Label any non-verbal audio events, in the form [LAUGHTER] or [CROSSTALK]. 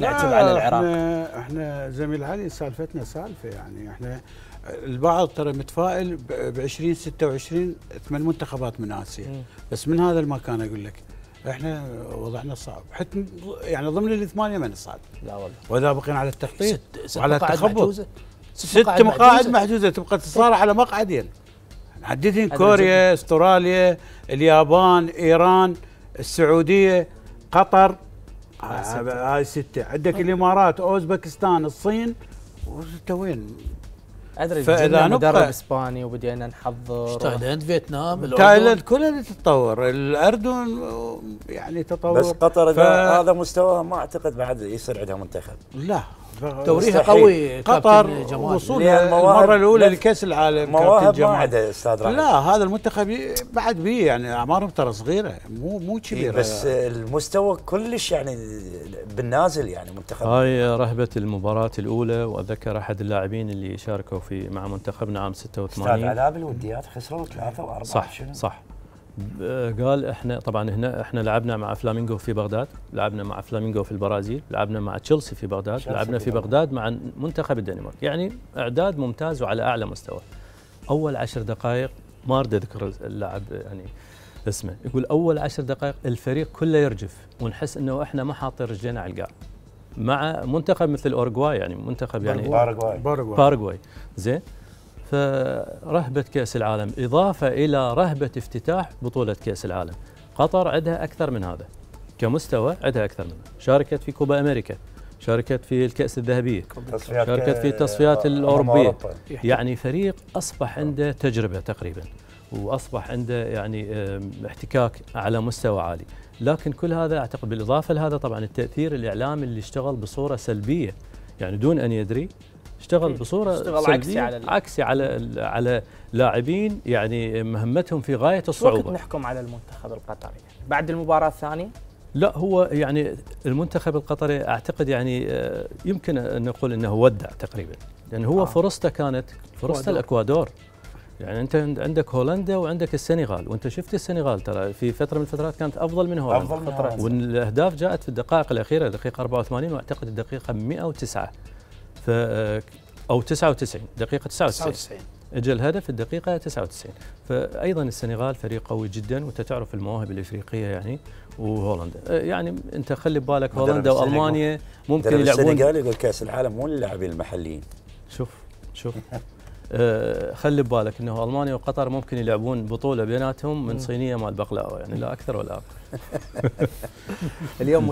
نعتب على العراق احنا احنا زميل علي سالفتنا سالفه يعني احنا البعض ترى متفائل ب 20 26 ثمان منتخبات من اسيا م. بس من هذا المكان اقول لك احنا وضعنا صعب حتى يعني ضمن الثمانيه ما نصعد لا والله واذا بقينا على التخطيط وعلى التخبط ست مقاعد, مقاعد محجوزه تبقى تصارع طيب. على مقعدين حددين كوريا استراليا اليابان ايران السعوديه قطر هاي ستة عندك طيب. الامارات اوزبكستان الصين وانت وين ادري فاذا مدرب اسباني وبدينا نحضر تايلاند فيتنام تايلاند كلها تتطور الاردن يعني تطور بس قطر ف... هذا مستواها ما اعتقد بعد يصير عندها منتخب لا توريها قوي قطر وصولها المره الاولى لكاس العالم مواهب ما استاذ رحمة. لا هذا المنتخب بعد بيه يعني اعمارهم ترى صغيره مو مو إيه، كبيره بس المستوى كلش يعني بالنازل يعني منتخب هاي رهبه المباراه الاولى واذكر احد اللاعبين اللي شاركوا في مع منتخبنا عام 86 استاذ علاء بالوديات خسروا ثلاثه واربعه صح شنو؟ صح قال احنا طبعا هنا احنا لعبنا مع فلامينغو في بغداد، لعبنا مع فلامينغو في البرازيل، لعبنا مع تشيلسي في بغداد، لعبنا في بغداد مع منتخب الدنمارك، يعني اعداد ممتاز وعلى اعلى مستوى. اول عشر دقائق ما ارد اذكر اللاعب يعني اسمه، يقول اول عشر دقائق الفريق كله يرجف ونحس انه احنا ما حاطين رجلينا على القاع. مع منتخب مثل اورجواي يعني منتخب يعني باراغواي باراغواي زين فرهبة كأس العالم إضافة إلى رهبة افتتاح بطولة كأس العالم قطر عندها أكثر من هذا كمستوى عندها أكثر منه شاركت في كوبا أمريكا شاركت في الكأس الذهبية شاركت في التصفيات آه، الأوروبية يعني فريق أصبح عنده تجربة تقريبا وأصبح عنده يعني احتكاك على مستوى عالي لكن كل هذا أعتقد بالإضافة لهذا طبعا التأثير الإعلامي اللي اشتغل بصورة سلبية يعني دون أن يدري اشتغل إيه، بصوره اشتغل عكسي على عكسي على على لاعبين يعني مهمتهم في غايه الصعوبه وقت نحكم على المنتخب القطري بعد المباراه الثانيه لا هو يعني المنتخب القطري اعتقد يعني آه، يمكن ان نقول انه ودع تقريبا لان يعني هو آه. فرصته كانت فرصه الاكوادور يعني انت عندك هولندا وعندك السنغال وانت شفت السنغال ترى في فتره من الفترات كانت افضل من هولندا افضل من والاهداف جاءت في الدقائق الاخيره دقيقه 84 واعتقد الدقيقه 109 آه، او 99 دقيقه 99 99 اجى الهدف الدقيقة 99 فأيضا السنغال فريق قوي جدا وأنت تعرف المواهب الإفريقية يعني وهولندا آه، يعني أنت خلي ببالك هولندا وألمانيا ممكن يلعبون السنغال يقول كأس العالم مو للاعبين المحليين شوف شوف آه خلي ببالك انه المانيا وقطر ممكن يلعبون بطوله بيناتهم من صينيه مال بقلاوه يعني لا اكثر ولا اقل [LAUGHS] [LAUGHS] اليوم